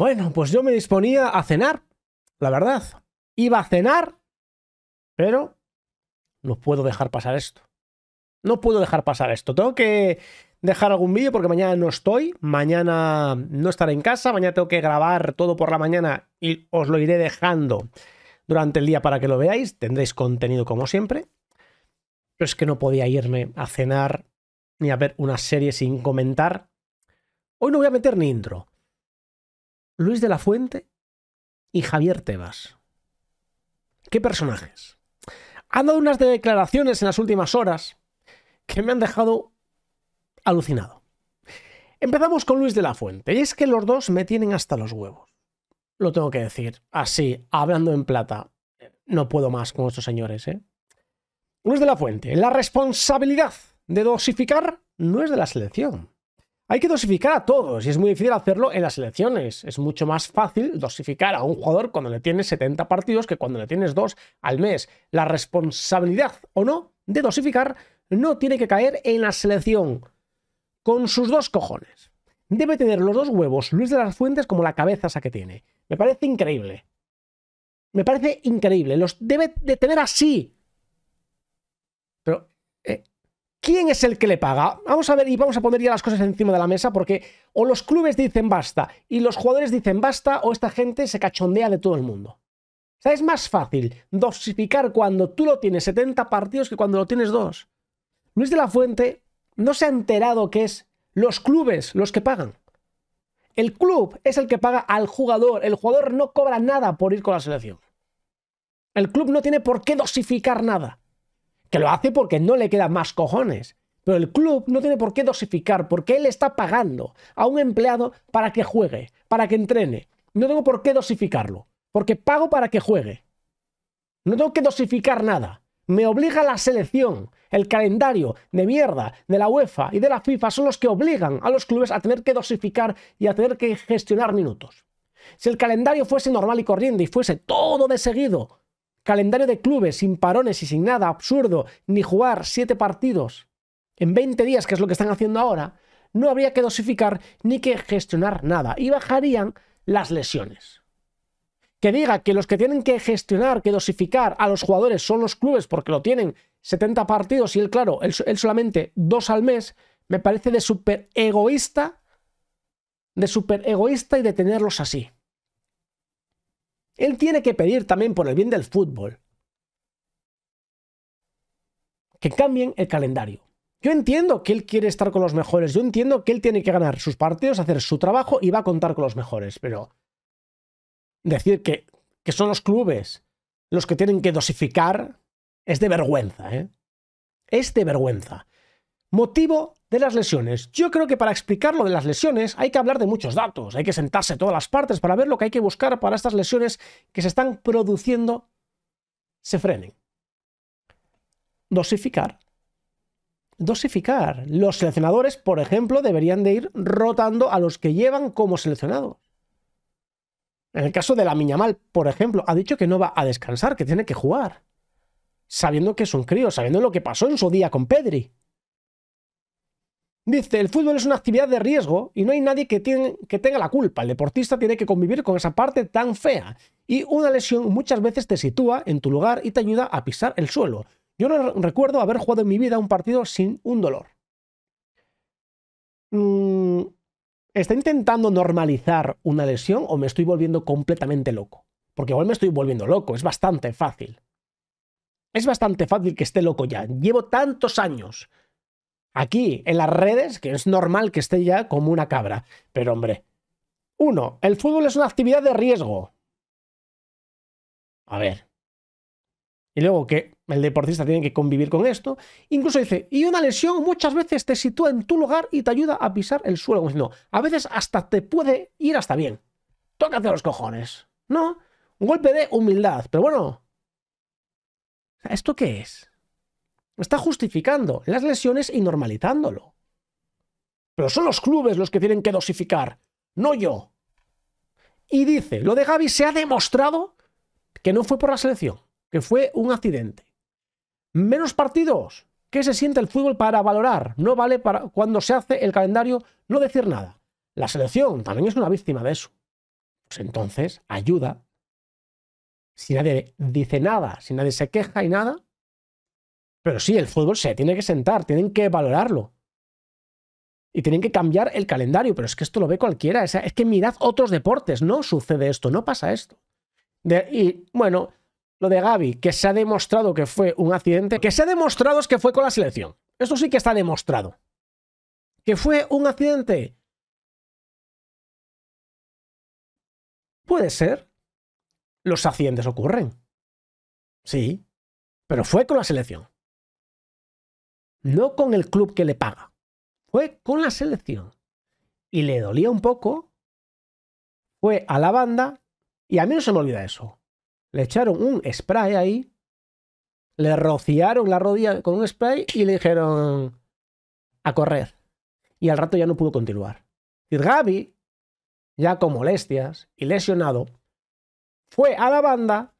Bueno, pues yo me disponía a cenar, la verdad. Iba a cenar, pero no puedo dejar pasar esto. No puedo dejar pasar esto. Tengo que dejar algún vídeo porque mañana no estoy, mañana no estaré en casa, mañana tengo que grabar todo por la mañana y os lo iré dejando durante el día para que lo veáis, tendréis contenido como siempre. Pero es que no podía irme a cenar ni a ver una serie sin comentar. Hoy no voy a meter ni intro. Luis de la Fuente y Javier Tebas. ¿Qué personajes? Han dado unas declaraciones en las últimas horas que me han dejado alucinado. Empezamos con Luis de la Fuente, y es que los dos me tienen hasta los huevos. Lo tengo que decir, así, hablando en plata, no puedo más con estos señores, ¿eh? Luis de la Fuente, la responsabilidad de dosificar no es de la selección, hay que dosificar a todos y es muy difícil hacerlo en las elecciones. Es mucho más fácil dosificar a un jugador cuando le tienes 70 partidos que cuando le tienes dos al mes. La responsabilidad o no de dosificar no tiene que caer en la selección. Con sus dos cojones. Debe tener los dos huevos Luis de las Fuentes como la cabeza esa que tiene. Me parece increíble. Me parece increíble. Los debe de tener así. Pero eh, ¿Quién es el que le paga? Vamos a ver y vamos a poner ya las cosas encima de la mesa porque o los clubes dicen basta y los jugadores dicen basta o esta gente se cachondea de todo el mundo. O sea, es más fácil dosificar cuando tú lo tienes 70 partidos que cuando lo tienes dos. Luis de la Fuente no se ha enterado que es los clubes los que pagan. El club es el que paga al jugador. El jugador no cobra nada por ir con la selección. El club no tiene por qué dosificar nada que lo hace porque no le quedan más cojones. Pero el club no tiene por qué dosificar, porque él está pagando a un empleado para que juegue, para que entrene. No tengo por qué dosificarlo, porque pago para que juegue. No tengo que dosificar nada. Me obliga la selección, el calendario de mierda de la UEFA y de la FIFA son los que obligan a los clubes a tener que dosificar y a tener que gestionar minutos. Si el calendario fuese normal y corriente y fuese todo de seguido, Calendario de clubes sin parones y sin nada, absurdo, ni jugar siete partidos en 20 días, que es lo que están haciendo ahora, no habría que dosificar ni que gestionar nada y bajarían las lesiones. Que diga que los que tienen que gestionar, que dosificar a los jugadores son los clubes porque lo tienen 70 partidos y él, claro, él, solamente dos al mes, me parece de súper egoísta, de súper egoísta y de tenerlos así. Él tiene que pedir también por el bien del fútbol que cambien el calendario. Yo entiendo que él quiere estar con los mejores, yo entiendo que él tiene que ganar sus partidos, hacer su trabajo y va a contar con los mejores, pero decir que, que son los clubes los que tienen que dosificar es de vergüenza, ¿eh? Es de vergüenza. Motivo de las lesiones. Yo creo que para explicar lo de las lesiones hay que hablar de muchos datos, hay que sentarse todas las partes para ver lo que hay que buscar para estas lesiones que se están produciendo se frenen. Dosificar. Dosificar. Los seleccionadores, por ejemplo, deberían de ir rotando a los que llevan como seleccionado En el caso de la mal por ejemplo, ha dicho que no va a descansar, que tiene que jugar. Sabiendo que es un crío, sabiendo lo que pasó en su día con Pedri. Dice, el fútbol es una actividad de riesgo y no hay nadie que, tenga la culpa. El deportista tiene que convivir con esa parte tan fea. Y una lesión muchas veces te sitúa en tu lugar y te ayuda a pisar el suelo. Yo no recuerdo haber jugado en mi vida un partido sin un dolor. Mm, ¿Está intentando normalizar una lesión o me estoy volviendo completamente loco? Porque igual me estoy volviendo loco, es bastante fácil. Es bastante fácil que esté loco ya. Llevo tantos años aquí en las redes, que es normal que esté ya como una cabra. Pero hombre, uno, el fútbol es una actividad de riesgo. A ver. Y luego que el deportista tiene que convivir con esto. Incluso dice, y una lesión muchas veces te sitúa en tu lugar y te ayuda a pisar el suelo. No, a veces hasta te puede ir hasta bien. Tócate los cojones. ¿No? Un golpe de humildad. Pero bueno. ¿Esto qué es? Está justificando las lesiones y normalizándolo. Pero son los clubes los que tienen que dosificar, no yo. Y dice, lo de Gaby se ha demostrado que no fue por la selección, que fue un accidente. Menos partidos. ¿Qué se siente el fútbol para valorar? No vale para cuando se hace el calendario no decir nada. La selección también es una víctima de eso. Pues entonces, ayuda. Si nadie dice nada, si nadie se queja y nada, pero sí, el fútbol se tiene que sentar, tienen que valorarlo. Y tienen que cambiar el calendario, pero es que esto lo ve cualquiera. Es, que mirad otros deportes, no sucede esto, no pasa esto. y bueno, lo de Gaby, que se ha demostrado que fue un accidente, que se ha demostrado es que fue con la selección. Esto sí que está demostrado. Que fue un accidente. Puede ser. Los accidentes ocurren. Sí. Pero fue con la selección no con el club que le paga, fue con la selección. Y le dolía un poco, fue a la banda y a mí no se me olvida eso. Le echaron un spray ahí, le rociaron la rodilla con un spray y le dijeron a correr. Y al rato ya no pudo continuar. Y Gaby, ya con molestias y lesionado, fue a la banda,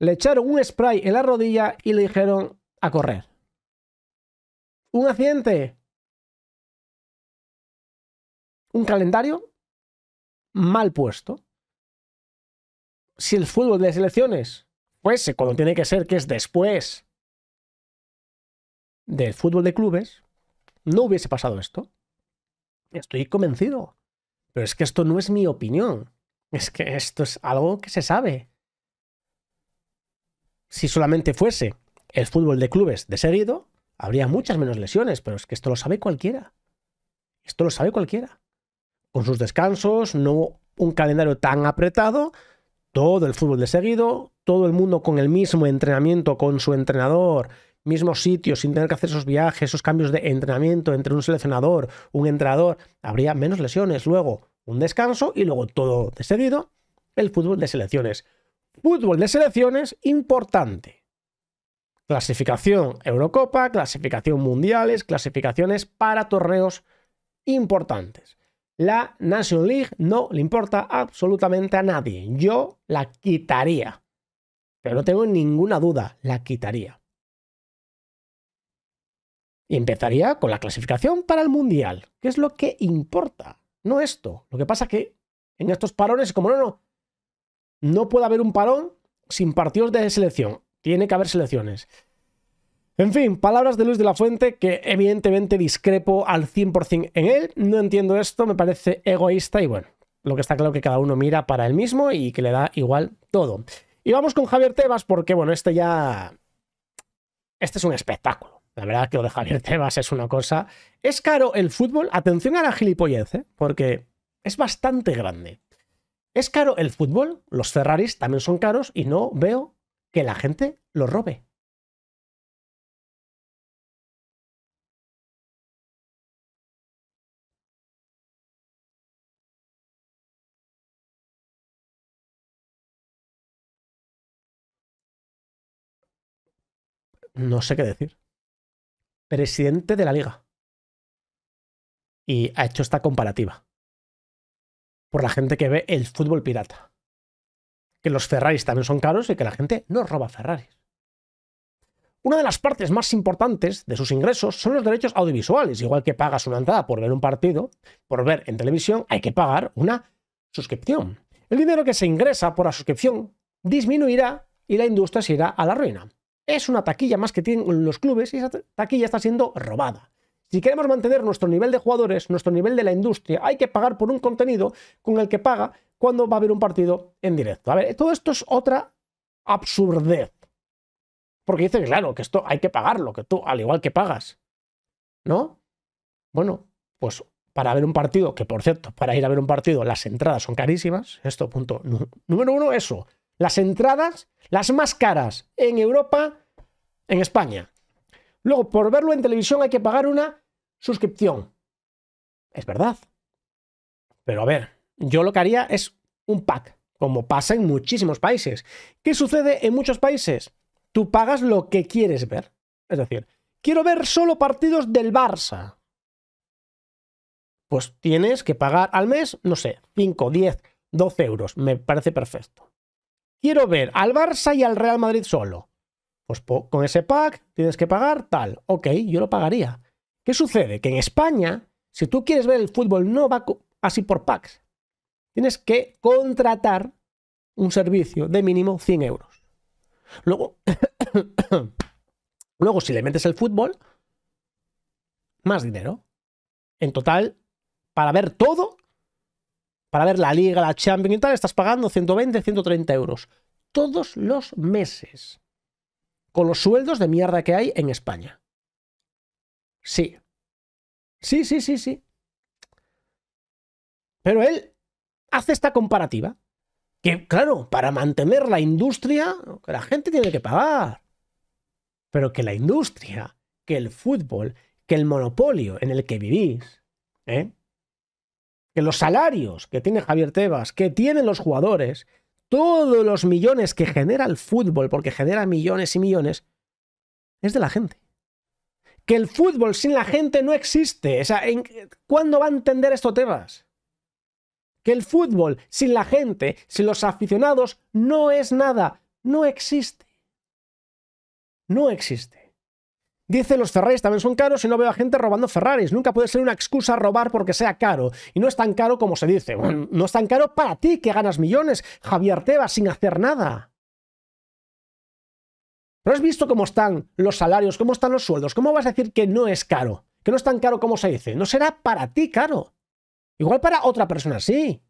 le echaron un spray en la rodilla y le dijeron a correr un accidente, un calendario mal puesto. Si el fútbol de las elecciones fuese cuando tiene que ser, que es después del fútbol de clubes, no hubiese pasado esto. Estoy convencido. Pero es que esto no es mi opinión. Es que esto es algo que se sabe. Si solamente fuese el fútbol de clubes de seguido, habría muchas menos lesiones, pero es que esto lo sabe cualquiera. Esto lo sabe cualquiera. Con sus descansos, no un calendario tan apretado, todo el fútbol de seguido, todo el mundo con el mismo entrenamiento, con su entrenador, mismo sitio, sin tener que hacer esos viajes, esos cambios de entrenamiento entre un seleccionador, un entrenador, habría menos lesiones. Luego, un descanso y luego todo de seguido, el fútbol de selecciones. Fútbol de selecciones importante. Clasificación Eurocopa, clasificación mundiales, clasificaciones para torneos importantes. La National League no le importa absolutamente a nadie. Yo la quitaría. Pero no tengo ninguna duda, la quitaría. Y empezaría con la clasificación para el Mundial, ¿Qué es lo que importa, no esto. Lo que pasa que en estos parones, como no, no, no puede haber un parón sin partidos de selección. Tiene que haber selecciones. En fin, palabras de Luis de la Fuente que evidentemente discrepo al 100% en él. No entiendo esto, me parece egoísta y bueno, lo que está claro que cada uno mira para él mismo y que le da igual todo. Y vamos con Javier Tebas porque bueno, este ya... Este es un espectáculo. La verdad que lo de Javier Tebas es una cosa... Es caro el fútbol, atención a la gilipollez, ¿eh? porque es bastante grande. Es caro el fútbol, los Ferraris también son caros y no veo que la gente lo robe. No sé qué decir. Presidente de la liga. Y ha hecho esta comparativa. Por la gente que ve el fútbol pirata que los Ferraris también son caros y que la gente no roba Ferraris. Una de las partes más importantes de sus ingresos son los derechos audiovisuales. Igual que pagas una entrada por ver un partido, por ver en televisión, hay que pagar una suscripción. El dinero que se ingresa por la suscripción disminuirá y la industria se irá a la ruina. Es una taquilla más que tienen los clubes y esa taquilla está siendo robada. Si queremos mantener nuestro nivel de jugadores, nuestro nivel de la industria, hay que pagar por un contenido con el que paga cuando va a haber un partido en directo. A ver, todo esto es otra absurdez. Porque dice, claro, que esto hay que pagarlo, que tú, al igual que pagas. ¿No? Bueno, pues para ver un partido, que por cierto, para ir a ver un partido las entradas son carísimas. Esto, punto. Número uno, eso. Las entradas, las más caras en Europa, en España. Luego, por verlo en televisión hay que pagar una suscripción. Es verdad. Pero a ver, yo lo que haría es un pack, como pasa en muchísimos países. ¿Qué sucede en muchos países? Tú pagas lo que quieres ver. Es decir, quiero ver solo partidos del Barça. Pues tienes que pagar al mes, no sé, 5, 10, 12 euros. Me parece perfecto. Quiero ver al Barça y al Real Madrid solo. Pues con ese pack tienes que pagar tal. Ok, yo lo pagaría. ¿Qué sucede? Que en España, si tú quieres ver el fútbol, no va así por packs tienes que contratar un servicio de mínimo 100 euros. Luego, luego si le metes el fútbol, más dinero. En total, para ver todo, para ver la liga, la Champions y tal, estás pagando 120, 130 euros. Todos los meses. Con los sueldos de mierda que hay en España. Sí. Sí, sí, sí, sí. Pero él hace esta comparativa. Que, claro, para mantener la industria, la gente tiene que pagar. Pero que la industria, que el fútbol, que el monopolio en el que vivís, ¿eh? que los salarios que tiene Javier Tebas, que tienen los jugadores, todos los millones que genera el fútbol, porque genera millones y millones, es de la gente. Que el fútbol sin la gente no existe. O sea, ¿cuándo va a entender esto Tebas? que el fútbol sin la gente, sin los aficionados, no es nada, no existe. No existe. Dice los Ferraris también son caros y no veo a gente robando Ferraris. Nunca puede ser una excusa robar porque sea caro. Y no es tan caro como se dice. no es tan caro para ti que ganas millones, Javier Tebas, sin hacer nada. Pero has visto cómo están los salarios, cómo están los sueldos. ¿Cómo vas a decir que no es caro? Que no es tan caro como se dice. No será para ti caro. Igual para otra persona sí.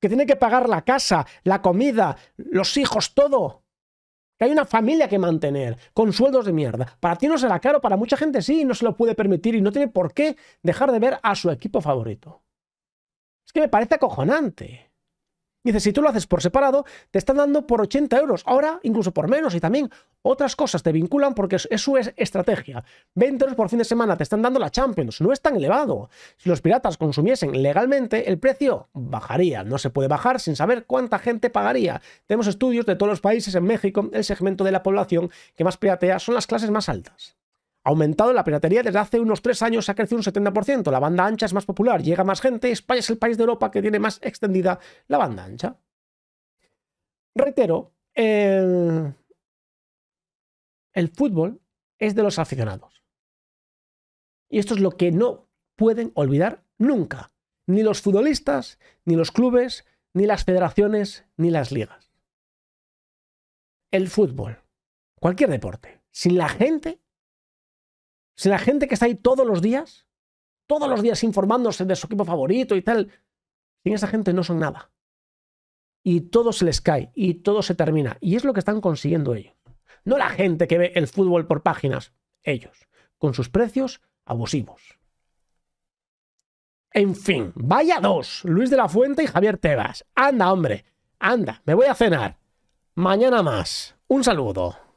Que tiene que pagar la casa, la comida, los hijos, todo. Que hay una familia que mantener, con sueldos de mierda. Para ti no será caro, para mucha gente sí, no se lo puede permitir y no tiene por qué dejar de ver a su equipo favorito. Es que me parece acojonante. Dice, si tú lo haces por separado, te están dando por 80 euros, ahora incluso por menos y también otras cosas te vinculan porque eso es estrategia. 20 euros por fin de semana te están dando la Champions, no es tan elevado. Si los piratas consumiesen legalmente, el precio bajaría, no se puede bajar sin saber cuánta gente pagaría. Tenemos estudios de todos los países, en México el segmento de la población que más piratea son las clases más altas aumentado la piratería desde hace unos tres años, ha crecido un 70%. La banda ancha es más popular, llega más gente. España es el país de Europa que tiene más extendida la banda ancha. Reitero, el fútbol es de los aficionados. Y esto es lo que no pueden olvidar nunca. Ni los futbolistas, ni los clubes, ni las federaciones, ni las ligas. El fútbol, cualquier deporte, sin la gente si la gente que está ahí todos los días, todos los días informándose de su equipo favorito y tal, sin esa gente no son nada. Y todo se les cae y todo se termina. Y es lo que están consiguiendo ellos. No la gente que ve el fútbol por páginas, ellos, con sus precios abusivos. En fin, vaya dos, Luis de la Fuente y Javier Tebas. Anda, hombre, anda, me voy a cenar. Mañana más. Un saludo.